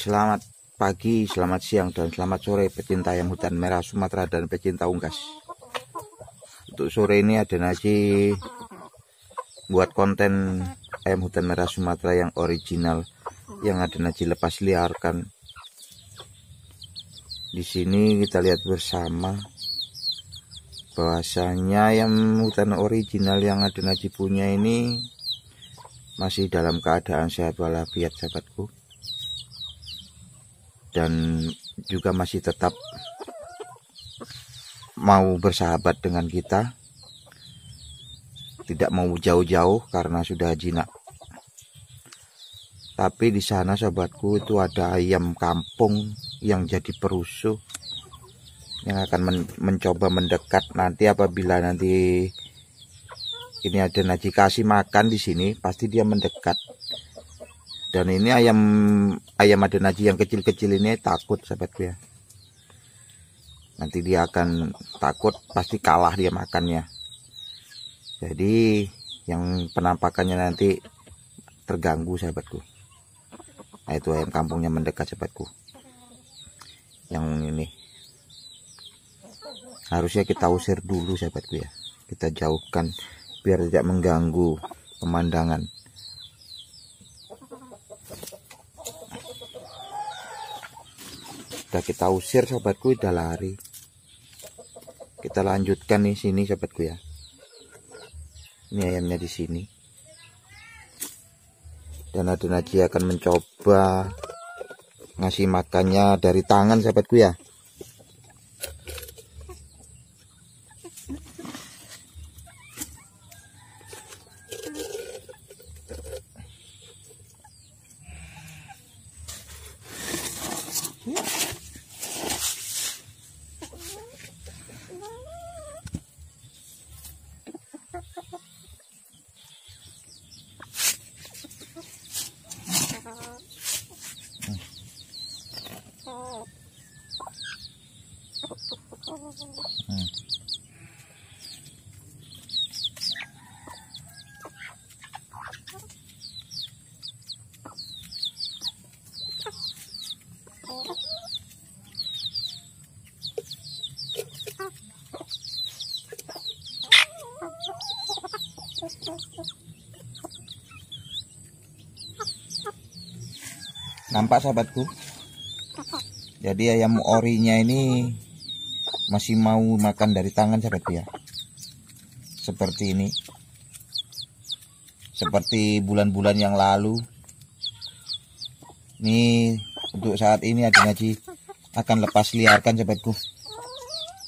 Selamat pagi, selamat siang, dan selamat sore pecinta ayam hutan merah Sumatera dan pecinta unggas. Untuk sore ini ada nasi buat konten ayam hutan merah Sumatera yang original yang ada nasi lepas liarkan. Di sini kita lihat bersama bahwasanya ayam hutan original yang ada nasi punya ini masih dalam keadaan sehat walafiat sahabatku dan juga masih tetap mau bersahabat dengan kita tidak mau jauh-jauh karena sudah jinak tapi di sana sobatku itu ada ayam kampung yang jadi perusuh yang akan men mencoba mendekat nanti apabila nanti ini ada Naji kasih makan di sini pasti dia mendekat dan ini ayam ayam adenaji yang kecil-kecil ini takut sahabatku ya nanti dia akan takut pasti kalah dia makannya jadi yang penampakannya nanti terganggu sahabatku nah, itu ayam kampungnya mendekat sahabatku yang ini harusnya kita usir dulu sahabatku ya kita jauhkan biar tidak mengganggu pemandangan udah kita usir sahabatku udah lari kita lanjutkan di sini sahabatku ya ini ayamnya di sini dan Aden Haji akan mencoba ngasih makannya dari tangan sahabatku ya Yeah. Nampak sahabatku? Jadi ayam orinya ini masih mau makan dari tangan sahabatku ya. Seperti ini. Seperti bulan-bulan yang lalu. Ini untuk saat ini Adi Naji akan lepas liarkan sahabatku.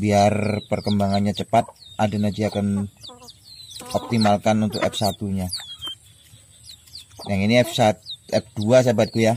Biar perkembangannya cepat, Adi Naji akan optimalkan untuk F1-nya. Yang ini F1 F2 sahabatku ya.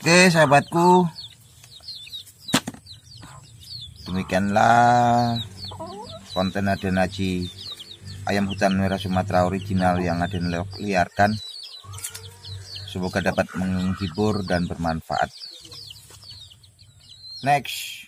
Oke sahabatku Demikianlah konten Aden Haji Ayam hutan merah Sumatera original yang Aden liarkan Semoga dapat menghibur dan bermanfaat Next